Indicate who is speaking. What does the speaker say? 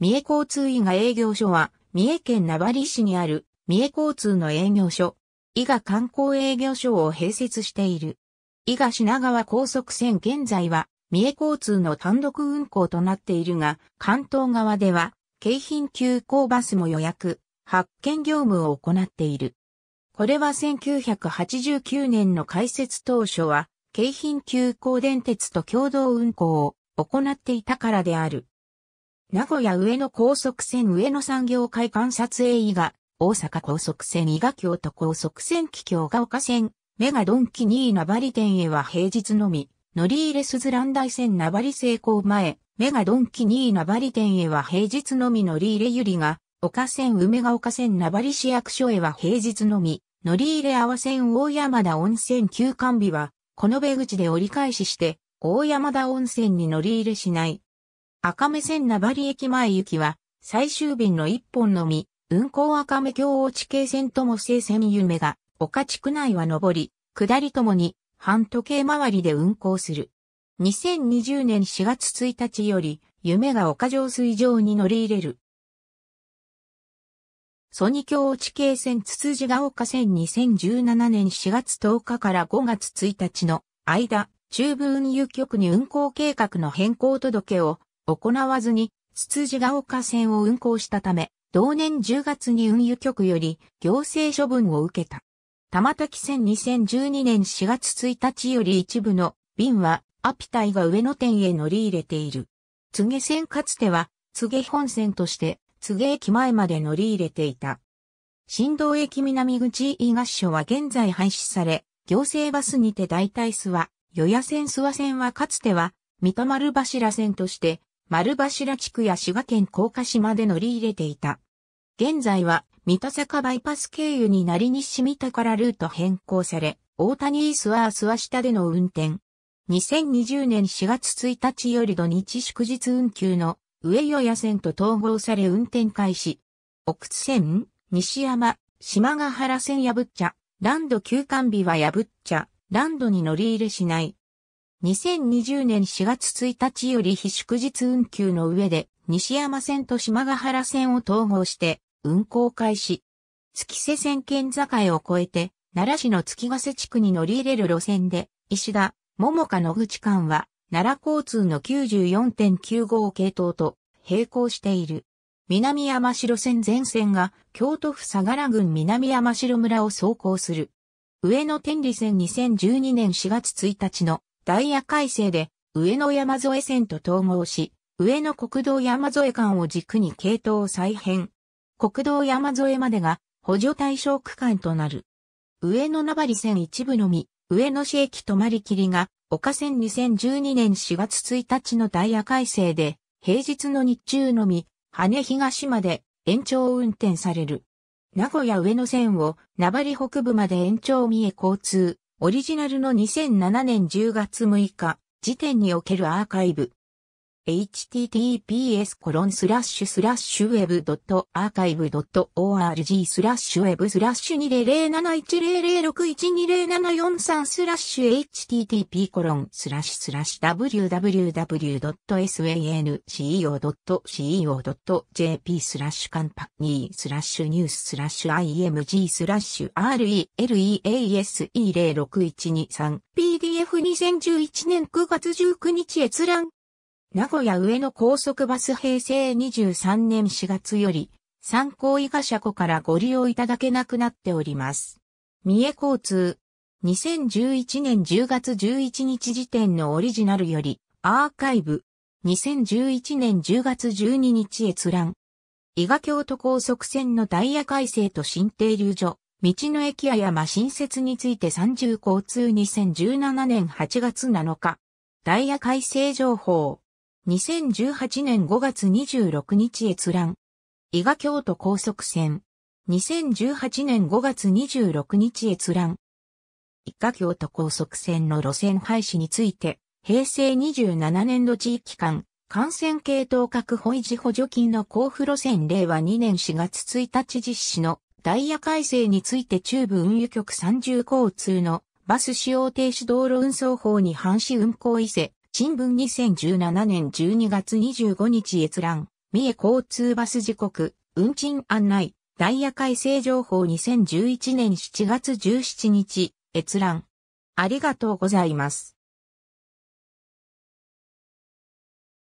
Speaker 1: 三重交通医が営業所は、三重県名張市にある三重交通の営業所、伊賀観光営業所を併設している。伊賀品川高速線現在は、三重交通の単独運行となっているが、関東側では、京浜急行バスも予約、発券業務を行っている。これは1989年の開設当初は、京浜急行電鉄と共同運行を行っていたからである。名古屋上野高速線上野産業会館撮影伊賀、大阪高速線伊賀京都高速線紀京が丘線、メガドンキ2位名張店へは平日のみ、乗り入れ鈴蘭大船線名張成功前、メガドンキ2位名張店へは平日のみ乗り入れゆりが、丘線梅ヶ丘線名張市役所へは平日のみ、乗り入れ合わせん大山田温泉休館日は、この出口で折り返しして、大山田温泉に乗り入れしない。赤目線名張駅前行きは、最終便の一本のみ、運行赤目京王地形線とも西線夢が、岡地区内は上り、下りともに、半時計回りで運行する。2020年4月1日より、夢が岡上水上に乗り入れる。ソニ京王地形線つつじが丘線2017年4月10日から5月1日の間、中部運輸局に運行計画の変更届を行わずに、つつじが丘線を運行したため、同年10月に運輸局より行政処分を受けた。玉滝線2012年4月1日より一部の便はアピタイが上野店へ乗り入れている。つげ線かつては、つげ本線として、つげ駅前まで乗り入れていた。新道駅南口伊合所は現在廃止され、行政バスにて代替諏訪、与野線諏訪線はかつては、三田丸柱線として、丸柱地区や滋賀県甲賀島で乗り入れていた。現在は、三田坂バイパス経由になり西三田からルート変更され、大谷イースワースは下での運転。2020年4月1日より土日祝日運休の上与野線と統合され運転開始。奥津線、西山、島ヶ原線破っちゃ、ランド休館日は破っちゃ、ランドに乗り入れしない。2020年4月1日より非祝日運休の上で、西山線と島ヶ原線を統合して、運行開始。月瀬線県境を越えて、奈良市の月ヶ瀬地区に乗り入れる路線で、石田、桃香野口間は、奈良交通の94.95系統と並行している。南山城線全線が京都府相良郡南山城村を走行する。上野天理線2012年4月1日のダイヤ改正で上野山添線と統合し、上野国道山添間を軸に系統を再編。国道山添までが補助対象区間となる。上野名張線一部のみ、上野市駅止まり切りが、岡線2012年4月1日のダイヤ改正で、平日の日中のみ、羽東まで延長運転される。名古屋上野線を名張北部まで延長三重交通オリジナルの2007年10月6日時点におけるアーカイブ、https コロンスラッシュスラッシュウェブドットアーカイブドット org スラッシュウェブスラッシュ20071006120743スラッシュ http コロンスラッシュスラッシュ www.sanco.co.jp スラッシュカンパニースラッシュニューススラッシュ img スラッシュ release0612 3 PDF2011 年9月19日閲覧名古屋上野高速バス平成23年4月より、参考以下車庫からご利用いただけなくなっております。三重交通、2011年10月11日時点のオリジナルより、アーカイブ、2011年10月12日閲覧。伊賀京都高速線のダイヤ改正と新停留所、道の駅や山新設について30交通2017年8月7日。ダイヤ改正情報。2018年5月26日閲覧。伊賀京都高速線。2018年5月26日閲覧。伊賀京都高速線の路線廃止について、平成27年度地域間、感染系統確保維持補助金の交付路線令和2年4月1日実施のダイヤ改正について中部運輸局30交通のバス使用停止道路運送法に反し運行伊勢、新聞2017年12月25日閲覧、三重交通バス時刻、運賃案内、ダイヤ改正情報2011年7月17日、閲覧。ありがとうございます。